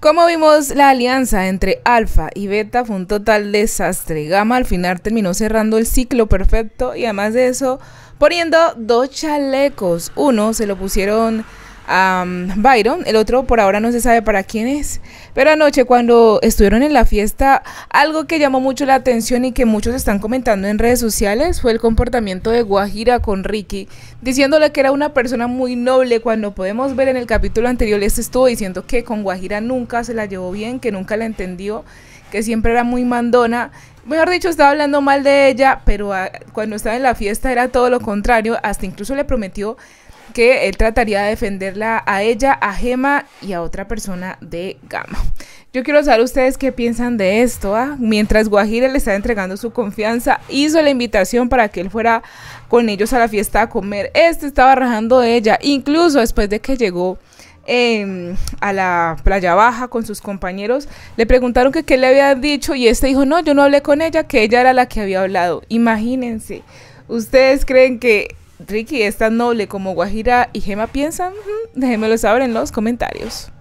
Como vimos, la alianza entre Alfa y Beta fue un total desastre. Gama al final terminó cerrando el ciclo perfecto y además de eso, poniendo dos chalecos. Uno se lo pusieron um, Byron, el otro por ahora no se sabe para quién es, pero anoche cuando estuvieron en la fiesta, algo que llamó mucho la atención y que muchos están comentando en redes sociales fue el comportamiento de Guajira con Ricky, diciéndole que era una persona muy noble cuando podemos ver en el capítulo anterior, les este estuvo diciendo que con Guajira nunca se la llevó bien, que nunca la entendió que siempre era muy mandona. Mejor dicho, estaba hablando mal de ella, pero ah, cuando estaba en la fiesta era todo lo contrario. Hasta incluso le prometió que él trataría de defenderla a ella, a Gema y a otra persona de Gama. Yo quiero saber ustedes qué piensan de esto. Ah, mientras Guajira le está entregando su confianza, hizo la invitación para que él fuera con ellos a la fiesta a comer. Este estaba rajando ella, incluso después de que llegó Em, a la playa baja con sus compañeros, le preguntaron que qué le había dicho y este dijo, no, yo no hablé con ella, que ella era la que había hablado. Imagínense, ¿ustedes creen que Ricky es tan noble como Guajira y Gema piensan? Déjenmelo saber en los comentarios.